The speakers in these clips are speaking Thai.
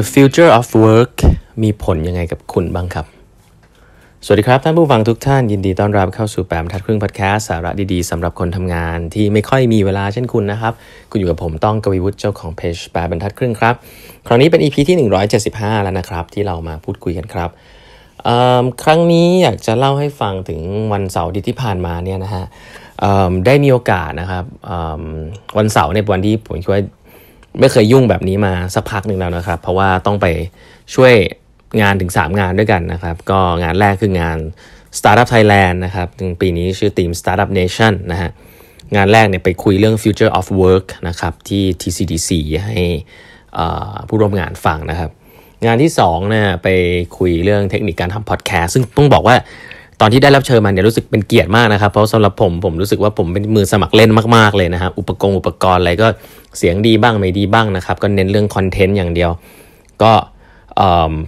The Future of Work มีผลยังไงกับคุณบ้างครับ สวัสดีครับท่านผู้ฟังทุกท่านยินดีต้อนรับเข้าสู่แปมทัดครึ่งพัดแคสสาระดีๆสำหรับคนทำงานที่ไม่ค่อยมีเวลาเช่นคุณนะครับ คุณอยู่กับผมต้องกวีวุฒิเจ้าของเพจแปมบรรทัดครึ่งครับ คราวนี้เป็น EP ที่ 175 แล้วนะครับที่เรามาพูดคุยกันครับ ครั้งนี้อยากจะเล่าให้ฟังถึงวันเสาร์ที่ผ่านมาเนี่ยนะฮะได้มีโอกาสนะครับวันเสาร์ในวันที่ผมคิดว่าไม่เคยยุ่งแบบนี้มาสักพักหนึ่งแล้วนะครับเพราะว่าต้องไปช่วยงานถึง 3 งานด้วยกันนะครับก็งานแรกคืองาน Startup Thailand นะครับปีนี้ชื่อทีม Startup Nation นะฮะงานแรกเนี่ยไปคุยเรื่อง Future of Work นะครับที่ TCDC ให้ผู้ร่วมงานฟังนะครับงานที่2เนี่ยไปคุยเรื่องเทคนิคการทำพอดแคสต์ซึ่งต้องบอกว่าตอนที่ได้รับเชิญมาเนี่ยรู้สึกเป็นเกียรติมากนะครับเพราะสำหรับผม ผมรู้สึกว่าผมเป็นมือสมัครเล่นมาก ๆ เลยนะครอุปกรณ์อุปกรณ์ อะไรก็เสียงดีบ้างไม่ดีบ้างนะครับ ก็เน้นเรื่องคอนเทนต์อย่างเดียว ก็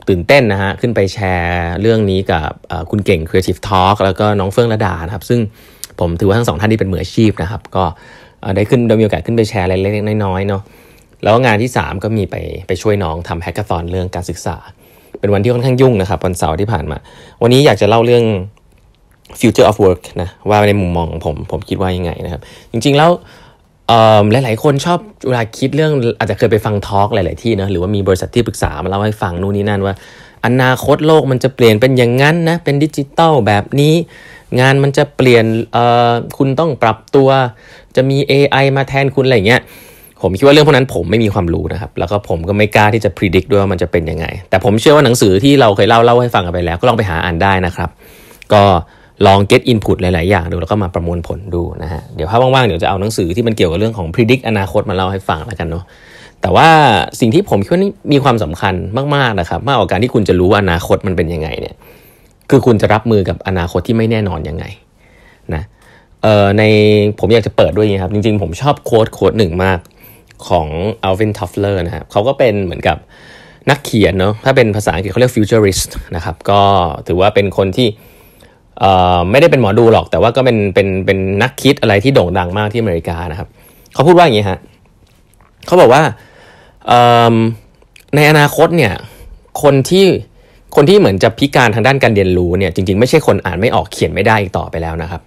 ตื่นเต้นนะฮะขึ้นไปแชร์เรื่องนี้กับคุณเก่ง Creative Talk แล้วก็น้องเฟื่องระดานะครับซึ่งผมถือว่าทั้งสองท่านนี่เป็นมืออาชีพนะครับก็ได้ขึ้นได้มีโอกาสขึ้นไปแชร์อะไรเล็กๆน้อยๆเนาะแล้วงานที่3ก็มีไปไปช่วยน้องทำแฮกเกอร์ตอนเรื่องการศึกษาเป็นวันที่ค่อนข้างยุ่งนะครับวันเสาร์ที่ผ่านมา วันนี้อยากจะเล่าเรื่อง future of work นะว่าในมุมมองของผมผมคิดว่ายังไงนะครับ จริงๆ แล้วหลายหลายคนชอบเวลาคิดเรื่อง อาจจะเคยไปฟังทอล์กหลายๆ ที่นะหรือว่ามีบริษัทที่ปรึกษามาเล่าให้ฟังนู่นนี่นั่นว่า อนาคตโลกมันจะเปลี่ยนเป็นอย่างนั้นนะเป็นดิจิตอลแบบนี้ งานมันจะเปลี่ยนคุณต้องปรับตัวจะมี AI มาแทนคุณอะไรเงี้ยผมคิดว่าเรื่องพวกนั้นผมไม่มีความรู้นะครับ แล้วก็ผมก็ไม่กล้าที่จะพิจิตรด้วยว่ามันจะเป็นยังไง แต่ผมเชื่อว่าหนังสือที่เราเคยเล่าเล่าให้ฟังกันไปแล้ว ก็ลองไปหาอ่านได้นะครับ ก็ลอง get input หลาย ๆ อย่างดู แล้วก็มาประมวลผลดูนะฮะ เดี๋ยวถ้าว่าง ๆ เดี๋ยวจะเอาหนังสือที่มันเกี่ยวกับเรื่องของ predict อนาคตมาเล่าให้ฟังแล้วกันเนาะแต่ว่าสิ่งที่ผมคิดว่านี่มีความสำคัญมาก ๆ นะครับมากกว่าการที่คุณจะรู้ว่าอนาคตมันเป็นยังไงเนี่ยคือคุณจะรับมือกับอนาคตที่ไม่แน่นอนยังไงนะเอ่อในผมอยากจะเปิดด้วยนะครับ จริงๆ ผมชอบโค้ดโค้ดหนึ่งมากของลเวนทัฟเลอร์นะครับเขาก็เป็นเหมือนกับนักเขียนเนาะถ้าเป็นภาษาอังกฤษเขาเรียก futurist นะครับก็ถือว่าเป็นคนที่ไม่ได้เป็นหมอดูหรอกแต่ว่าก็เป็นเป็นเป็นนักคิดอะไรที่โด่งดังมากที่อเมริกานะครับ เขาพูดว่าอย่างนี้ฮะเขาบอกว่าในอนาคตเนี่ยคนที่คนที่เหมือนจะพิการทางด้านการเรียนรู้เนี่ยจริงๆไม่ใช่คนอ่านไม่ออกเขียนไม่ได้อีกต่อไปแล้วนะครับ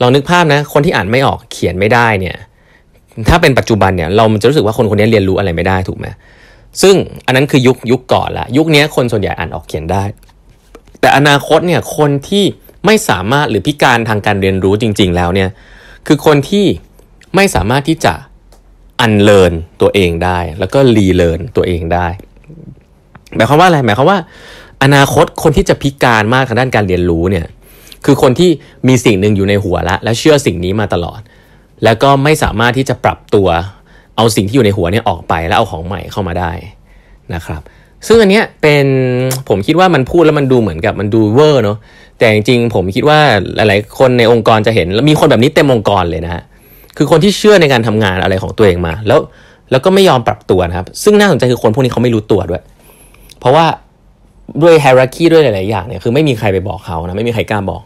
ลองนึกภาพนะคนที่อ่านไม่ออกเขียนไม่ได้เนี่ยถ้าเป็นปัจจุบันเนี่ยเราจะรู้สึกว่าคนคนนี้เรียนรู้อะไรไม่ได้ถูกไหมซึ่งอันนั้นคือยุคยุคก่อนละยุคนี้คนส่วนใหญ่อ่านออกเขียนได้ แต่อนาคตเนี่ยคนที่ไม่สามารถหรือพิการทางการเรียนรู้จริง ๆ แล้วเนี่ยคือคนที่ไม่สามารถที่จะอันเลินตัวเองได้ แล้วก็รีเลินตัวเองได้ หมายความว่าอะไร หมายความว่า อนาคตคนที่จะพิการมาก ทางด้านการเรียนรู้เนี่ยคือคนที่มีสิ่งหนึ่งอยู่ในหัวละและเชื่อสิ่งนี้มาตลอด แล้วก็ไม่สามารถที่จะปรับตัวเอาสิ่งที่อยู่ในหัวเนี่ยออกไปแล้วเอาของใหม่เข้ามาได้นะครับซึ่งอันเนี้ยเป็นผมคิดว่ามันพูดแล้วมันดูเหมือนกับมันดูเวอร์เนาะ แต่จริงๆผมคิดว่าหลายๆคนในองค์กรจะเห็นมีคนแบบนี้เต็มองค์กรเลยนะฮะคือคนที่เชื่อในการทำงานอะไรของตัวเองมา แล้วแล้วก็ไม่ยอมปรับตัวนะครับ ซึ่งน่าสนใจคือคนพวกนี้เขาไม่รู้ตัวด้วย เพราะว่าด้วยไฮรักีด้วยหลายๆอย่างเนี่ยคือไม่มีใครไปบอกเขานะไม่มีใครกล้าบอก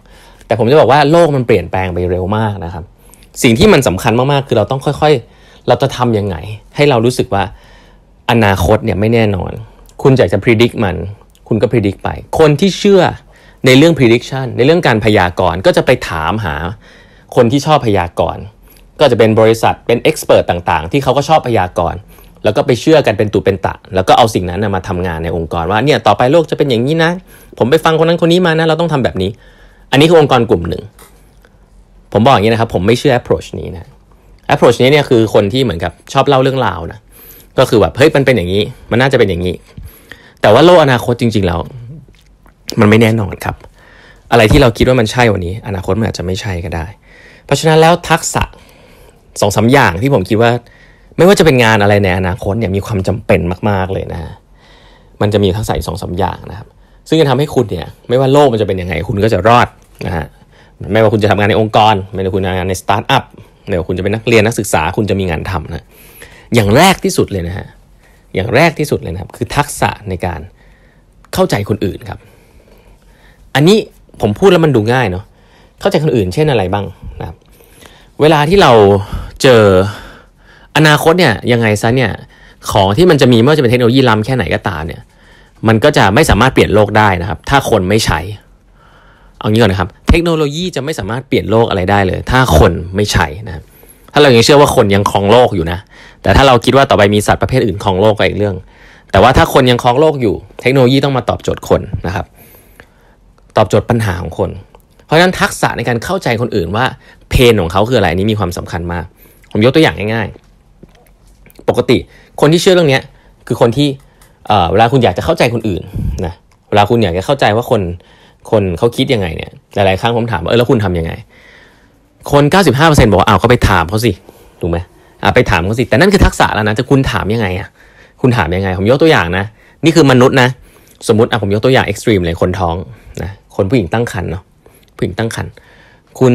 แต่ผมจะบอกว่าโลกมันเปลี่ยนแปลงไปเร็วมากนะครับ สิ่งที่มันสำคัญมากๆคือเราต้องค่อยๆ เราจะทํำยังไง ให้เรารู้สึกว่าอนาคตเนี่ยไม่แน่นอนคุณอยากจะพิจิตรมัน คุณก็พิจิตรไป คนที่เชื่อในเรื่อง prediction ในเรื่องการพยากรณ์ก็จะไปถามหา คนที่ชอบพยากรณ์ก็จะเป็นบริษัท เป็นเอ็กซ์เพรสต่าง ๆ ที่เขาก็ชอบพยากรณ์ แล้วก็ไปเชื่อกันเป็นตุเป็นตะ แล้วก็เอาสิ่งนั้นมาทำงานในองค์กรว่าเนี่ยต่อไปโลกจะเป็นอย่างนี้นะ ผมไปฟังคนนั้นคนนี้มานะ เราต้องทำแบบนี้ อันนี้คือองค์กรกลุ่มหนึ่ง ผมบอกอย่างนี้นะครับ ผมไม่เชื่อ approach นี้นะ approach นี้เนี่ยคือคนที่เหมือนกับชอบเล่าเรื่องราวนะก็คือแบบเฮ้ยมันเป็นอย่างนี้ มันน่าจะเป็นอย่างนี้แต่ว่าโลกอนาคตจริง ๆ แล้ว มันไม่แน่นอนครับ อะไรที่เราคิดว่ามันใช่วันนี้ อนาคตมันอาจจะไม่ใช่ก็ได้ เพราะฉะนั้นแล้วทักษะสองสาอย่างที่ผมคิดว่า ไม่ว่าจะเป็นงานอะไรในอนาคตเนี่ย มีความจำเป็นมากๆเลยนะมันจะมีทักษะสองสาอย่างนะครับ ซึ่งจะทำให้คุณเนี่ยไม่ว่าโลกมันจะเป็นยังไง คุณก็จะรอดนะฮะไม่ว่าคุณจะทำงานในองค์กร ไม่ว่าคุณทำงานในสตาร์ทอัพไม่ว่าคุณจะเป็นนักเรียนนักศึกษาคุณจะมีงานทำนะ อย่างแรกที่สุดเลยนะฮะอย่างแรกที่สุดเลยนะครับ คือทักษะในการเข้าใจคนอื่นครับ อันนี้ผมพูดแล้วมันดูง่ายเนาะเข้าใจคนอื่นเช่นอะไรบ้างนะครับ เวลาที่เราเจออนาคตเนี่ยยังไงซะเนี่ยของที่มันจะมีไม่ว่าจะเป็นเทคโนโลยีล้ำแค่ไหนก็ตามเนี่ย มันก็จะไม่สามารถเปลี่ยนโลกได้นะครับ ถ้าคนไม่ใช้ เอางี้ก่อนนะครับ เทคโนโลยีจะไม่สามารถเปลี่ยนโลกอะไรได้เลย ถ้าคนไม่ใช้นะครับาเรายังเชื่อว่าคนยังครองโลกอยู่นะ แต่ถ้าเราคิดว่าต่อไป มีสัตว์ประเภทอื่นครองโลกก็อีกเรื่อง แต่ว่าถ้าคนยังครองโลกอยู่ เทคโนโลยีต้องมาตอบโจทย์คนนะครับ ตอบโจทย์ปัญหาของคน เพราะฉะนั้นทักษะในการเข้าใจคนอื่นว่าเพนของเขาคืออะไรนี้มีความสำคัญมาก ผมยกตัวอย่างง่ายๆ ปกติ คนที่เชื่อเรื่องนี้คือคนที่เวลาคุณอยากจะเข้าใจคนอื่นนะ เวลาคุณอยากจะเข้าใจว่าคน คนเขาคิดยังไงเนี่ย หลายๆ ครั้งผมถามว่าเออแล้วคุณทํำยังไงคน 95%บอกว่าอ้าวก็ไปถามเขาสิถูกไหมอ่าไปถามเขาสิ แต่นั่นคือทักษะแล้วนะจะคุณถามยังไง อ่ะ คุณถามยังไง ผมยกตัวอย่างนะนี่คือมนุษย์นะสมมติอ่ะผมยกตัวอย่างเอ็กซ์ตรีมเลยคนท้องนะคนผู้หญิงตั้งครรภ์เนาะผู้หญิงตั้งครรภ์คุณ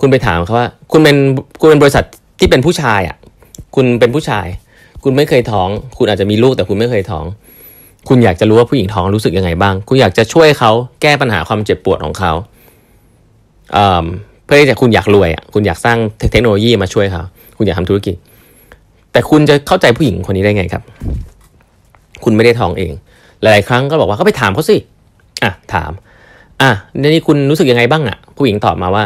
คุณไปถามเขาว่า คุณเป็นคุณเป็นบริษัทที่เป็นผู้ชายอ่ะคุณเป็นผู้ชาย คุณไม่เคยท้อง คุณอาจจะมีลูกแต่คุณไม่เคยท้อง คุณอยากจะรู้ว่าผู้หญิงท้องรู้สึกยังไงบ้าง คุณอยากจะช่วยเขาแก้ปัญหาความเจ็บปวดของเขาเพื่อที่จะคุณอยากรวยอ่ะคุณอยากสร้างเทคโนโลยีมาช่วยเขาคุณอยากทำธุรกิจ แต่คุณจะเข้าใจผู้หญิงคนนี้ได้ไงครับ คุณไม่ได้ท้องเอง หลายครั้งก็บอกว่าก็ไปถามเขาสิอ่ะถามอ่ะในนี้คุณรู้สึกยังไงบ้างอ่ะ ผู้หญิงตอบมาว่า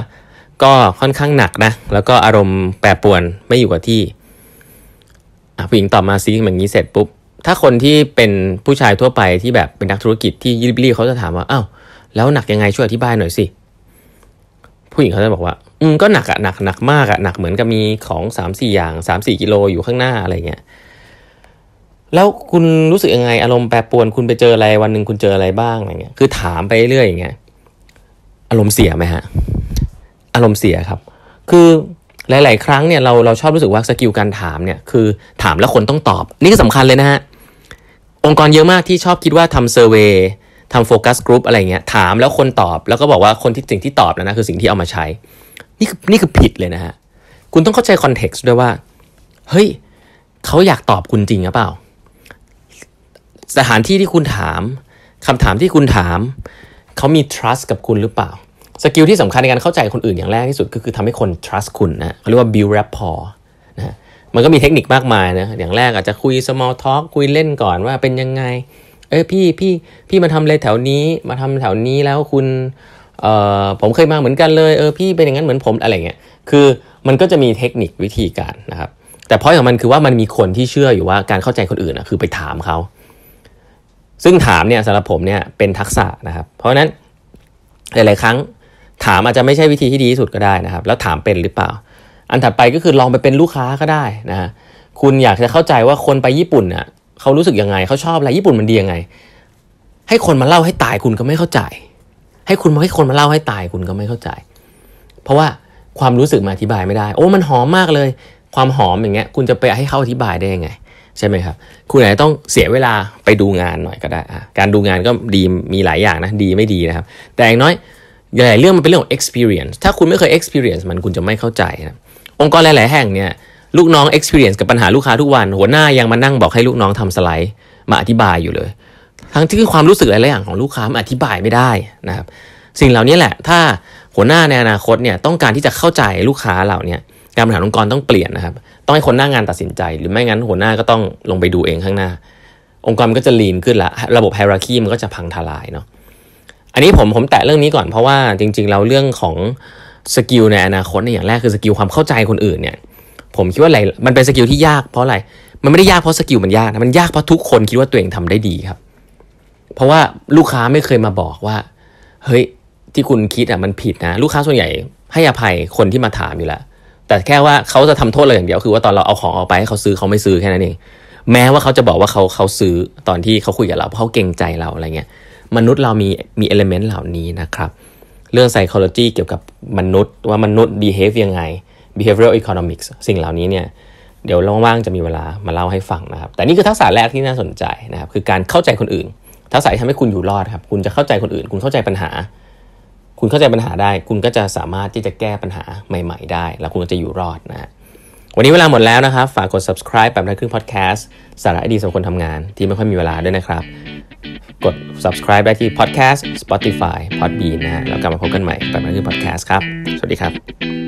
ก็ค่อนข้างหนักนะแล้วก็อารมณ์แปรปรวนไม่อยู่กับที่อ่ะผู้หญิงตอบมาซิแบบนี้เสร็จปุ๊บถ้าคนที่เป็นผู้ชายทั่วไปที่แบบเป็นนักธุรกิจที่ยิบลี่เขาจะถามว่าอ้าวแล้วหนักยังไงช่วยอธิบายหน่อยสิเผู้หญิงเขาจะบอกว่าอืมก็หนักอะหนักหนักมากอะหนักเหมือนกับมีของสามสี่อย่างสามสี่กิโลอยู่ข้างหน้าอะไรเงี้ยแล้วคุณรู้สึกยังไง อารมณ์แปรปรวนคุณไปเจออะไรวันหนึ่งคุณเจออะไรบ้างอะไรเงี้ยคือถามไปเรื่อยอย่างเงี้ยอารมณ์เสียไหมฮะอารมณ์เสียครับ คือหลายๆ ครั้งเนี่ยเราเราชอบรู้สึกว่าสกิลการถามเนี่ยคือถามแล้วคนต้องตอบ นี่ก็สำคัญเลยนะฮะองค์กรเยอะมากที่ชอบคิดว่าทำเซอร์เวยทำโฟกัสกลุ่มอะไรเงี้ยถามแล้วคนตอบแล้วก็บอกว่าคนที่สิ่งที่ตอบนะนะคือสิ่งที่เอามาใช้นี่คือนี่คือผิดเลยนะฮะ คุณต้องเข้าใจคอนเท็กซ์ด้วยว่า เฮ้ยเขาอยากตอบคุณจริงหรือเปล่า สถานที่ที่คุณถามคำถามที่คุณถาม เขามี trust กับคุณหรือเปล่า สกิลที่สำคัญในการเข้าใจคนอื่นอย่างแรกที่สุดก็คือทำให้คน trust คุณนะเขาเรียกว่า build rapport นะมันก็มีเทคนิคมากมายนะอย่างแรกอาจจะคุย small talk คุยเล่นก่อนว่าเป็นยังไงเอ้ยพี่พี่พี่มาทำาเลยแถวนี้มาทำแถวนี้แล้วคุณเอ่อผมเคยมาเหมือนกันเลยเออพี่เป็นอย่างนั้นเหมือนผมอะไรเงี้ยคือมันก็จะมีเทคนิควิธีการนะครับแต่พอยของมันคือว่ามันมีคนที่เชื่ออยู่ว่าการเข้าใจคนอื่นนะคือไปถามเขาซึ่งถามเนี่ยสำหรับผมเนี่ยเป็นทักษะนะครับเพราะนั้น หลายๆ ครั้งถามอาจจะไม่ใช่วิธีที่ดีที่สุดก็ได้นะครับ แล้วถามเป็นหรือเปล่า อันถัดไปก็คือลองไปเป็นลูกค้าก็ได้นะคุณอยากจะเข้าใจว่าคนไปญี่ปุ่นน่ะเขารู้สึกยังไง เขาชอบอะไร ญี่ปุ่นมันดียังไง ให้คนมาเล่าให้ตายคุณก็ไม่เข้าใจ ให้คุณมาให้คนมาเล่าให้ตายคุณก็ไม่เข้าใจ เพราะว่าความรู้สึกมาอธิบายไม่ได้ โอ้มันหอมมากเลย ความหอมอย่างเงี้ย คุณจะไปให้เขาอธิบายได้ยังไง ใช่ไหมครับ คุณอาจจะต้องเสียเวลาไปดูงานหน่อยก็ได้ การดูงานก็ดี มีหลายอย่างนะ ดีไม่ดีนะครับ แต่อย่างน้อยหลายเรื่องมันเป็นเรื่องของ experience ถ้าคุณไม่เคย experience มันคุณจะไม่เข้าใจนะองค์กรหลาย ๆแห่งเนี่ยลูกน้อง experience กับปัญหาลูกค้าทุกวัน หัวหน้ายังมานั่งบอกให้ลูกน้องทำสไลด์ มาอธิบายอยู่เลย ทั้งที่ความรู้สึกอะไรอย่างของลูกค้ามันอธิบายไม่ได้นะครับ สิ่งเหล่านี้แหละ ถ้าหัวหน้าในอนาคตเนี่ยต้องการที่จะเข้าใจลูกค้าเหล่านี้การบริหารองค์กรต้องเปลี่ยนนะครับ ต้องให้คนหน้างานตัดสินใจหรือไม่งั้นหัวหน้าก็ต้องลงไปดูเองข้างหน้า องค์กรมันก็จะลีนขึ้นละ ระบบไฮรักีมันก็จะพังทลายเนาะอันนี้ผมผมแตะเรื่องนี้ก่อนเพราะว่า จริงๆเราเรื่องของสกิลในอนาคตในอย่างแรกคือสกิลความเข้าใจคนอื่นเนี่ยผมคิดว่าอะไร มันเป็นสกิลที่ยาก เพราะอะไร มันไม่ได้ยากเพราะสกิลมันยากนะมันยากเพราะทุกคนคิดว่าตัวเองทำได้ดีครับ เพราะว่าลูกค้าไม่เคยมาบอกว่า เฮ้ย ที่คุณคิดอ่ะมันผิดนะ ลูกค้าส่วนใหญ่ให้อภัยคนที่มาถามอยู่แล้ว แต่แค่ว่าเขาจะทำโทษเราอย่างเดียวคือว่าตอนเราเอาของออกไปให้เขาซื้อเขาไม่ซื้อแค่นั้นเอง แม้ว่าเขาจะบอกว่าเขาเขาซื้อตอนที่เขาคุยกับเราเพราะเขาเกรงใจเราอะไรเงี้ย มนุษย์เรามีมีเอลเมนต์เหล่านี้นะครับ เรื่องไซคลอจีเกี่ยวกับมนุษย์ว่ามนุษย์บีเฮฟยังไง behavioral economics สิ่งเหล่านี้เนี่ยเดี๋ยวว่างๆจะมีเวลามาเล่าให้ฟังนะครับแต่นี่คือทักษะแรกที่น่าสนใจนะครับคือการเข้าใจคนอื่น ทักษะที่ทำให้คุณอยู่รอดครับคุณจะเข้าใจคนอื่น คุณเข้าใจปัญหา คุณเข้าใจปัญหาได้ คุณก็จะสามารถที่จะแก้ปัญหาใหม่ ๆ ได้ แล้วคุณก็จะอยู่รอดนะ วันนี้เวลาหมดแล้วนะครับ ฝากกด subscribe แบบนักครึ่ง podcast สาระดีสำหรับคนทำงาน ที่ไม่ค่อยมีเวลาด้วยนะครับ กด subscribe ได้ที่ podcast Spotify Podbean นะฮะแล้วกลับมาพบกันใหม่แบบนักครึ่ง podcast ครับ สวัสดีครับ